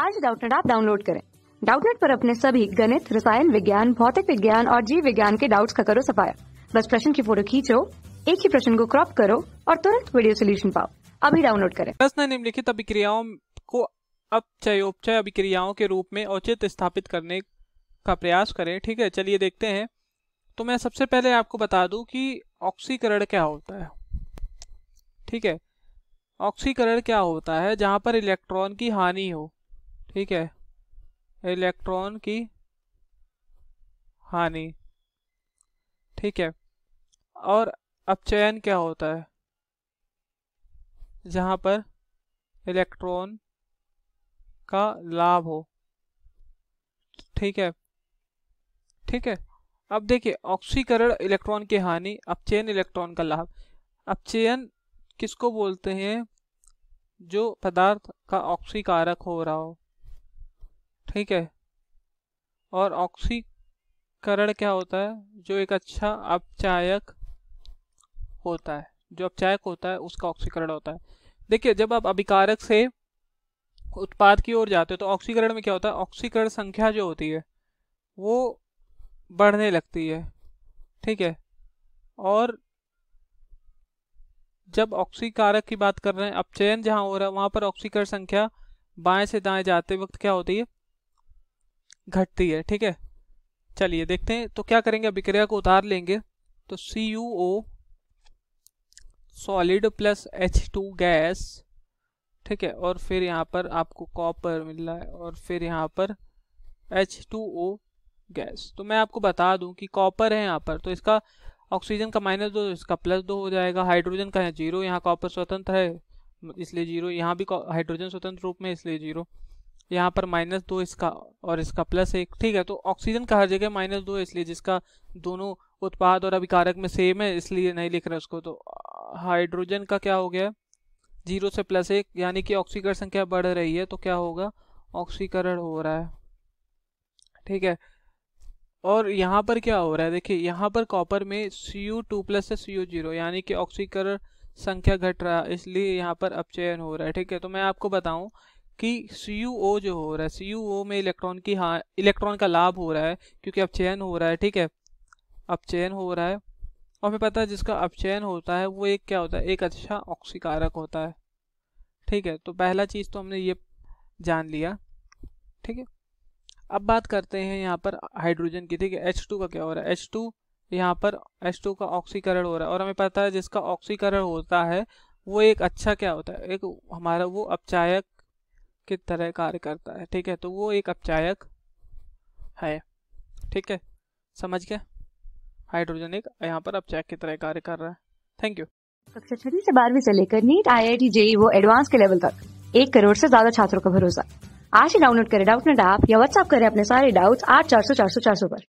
आज डाउटनेट आप डाउनलोड करें डाउटनेट पर अपने सभी गणित रसायन विज्ञान भौतिक विज्ञान और जीव विज्ञान के डाउट्स का करो सफाया बस प्रश्न की फोटो खींचो एक ही प्रश्न को क्रॉप करो और तुरंत वीडियो सोल्यूशन पाओ अभी डाउनलोड करें प्रश्न निम्नलिखित अभिक्रियाओं को अपचय उपचय अभिक्रियाओं के रूप में औचित स्थापित करने का प्रयास करें ठीक है चलिए देखते हैं तो मैं सबसे पहले आपको बता दूं कि ऑक्सीकरण क्या होता है ठीक है ऑक्सीकरण क्या होता है जहां पर इलेक्ट्रॉन की हानि हो ठीक है इलेक्ट्रॉन की हानि ठीक है और अपचयन क्या होता है जहाँ पर इलेक्ट्रॉन का लाभ हो ठीक है ठीक है अब देखिए ऑक्सीकरण इलेक्ट्रॉन की हानि अपचयन इलेक्ट्रॉन का लाभ अपचयन किसको बोलते हैं जो पदार्थ का ऑक्सीकारक हो रहा हो ठीक है और ऑक्सीकरण क्या होता है जो एक अच्छा अपचायक होता है जो अपचायक होता है उसका ऑक्सीकरण होता है देखिए जब आप अभिकारक से उत्पाद की ओर जाते हो तो ऑक्सीकरण में क्या होता है ऑक्सीकरण संख्या जो होती है वो बढ़ने लगती है ठीक है और जब ऑक्सीकारक की बात कर रहे हैं अपचयन जहाँ हो रहा है वहाँ पर ऑक्सीकरण संख्या बाएं से दाएं जाते वक्त क्या होती है घटती है ठीक है चलिए देखते हैं तो क्या करेंगे अभिक्रिया को उतार लेंगे तो C U O solid plus H two gas ठीक है और फिर यहाँ पर आपको कॉपर मिल रहा है और फिर यहाँ पर एच टू ओ गैस तो मैं आपको बता दूं कि कॉपर है यहाँ पर तो इसका ऑक्सीजन का माइनस दो इसका प्लस दो हो जाएगा हाइड्रोजन का है जीरो यहाँ कॉपर स्वतंत्र है इसलिए जीरो यहाँ भी हाइड्रोजन स्वतंत्र रूप में इसलिए जीरो यहाँ पर माइनस दो इसका और इसका प्लस एक ठीक है तो ऑक्सीजन का हर जगह माइनस दो इसलिए जिसका दोनों उत्पाद और अभिकारक में सेम है इसलिए नहीं लिख रहा उसको तो हाइड्रोजन का क्या हो गया जीरो से प्लस एक यानी कि ऑक्सीकरण संख्या बढ़ रही है तो क्या होगा ऑक्सीकरण हो रहा है ठीक है और यहाँ पर क्या हो रहा है देखिए यहाँ पर कॉपर में सी यू टू प्लस से सी यू जीरो यानी कि ऑक्सीकरण संख्या घट रहा है इसलिए यहाँ पर अपचयन हो रहा है ठीक है तो मैं आपको बताऊँ कि सी जो हो रहा है सी में इलेक्ट्रॉन की हाँ इलेक्ट्रॉन का लाभ हो रहा है क्योंकि अब चयन हो रहा है ठीक है अब चयन हो रहा है और हमें पता है जिसका अपचयन होता है वो एक क्या होता है एक अच्छा ऑक्सीकारक होता है ठीक है तो पहला चीज़ तो हमने ये जान लिया ठीक है अब बात करते हैं यहाँ पर हाइड्रोजन की ठीक है एच टू का क्या हो रहा है एच टू यहाँ पर एच टू का ऑक्सीकरण हो रहा है और हमें पता है जिसका ऑक्सीकरण होता है वो एक अच्छा क्या होता है एक हमारा वो अपचायक किस तरह कार्य करता है ठीक है तो वो एक अपचायक है ठीक है समझ गया हाइड्रोजन एक यहाँ पर अपचायक की तरह कार्य कर रहा है थैंक यू कक्षा छठी से बारहवीं से लेकर NEET I I T JEE वो एडवांस के लेवल तक एक करोड़ से ज्यादा छात्रों का भरोसा आज ही डाउनलोड करें डाउट नेट ऐप या व्हाट्सअप करें अपने सारे डाउट्स आठ चार सौ चार सौ चार सौ पर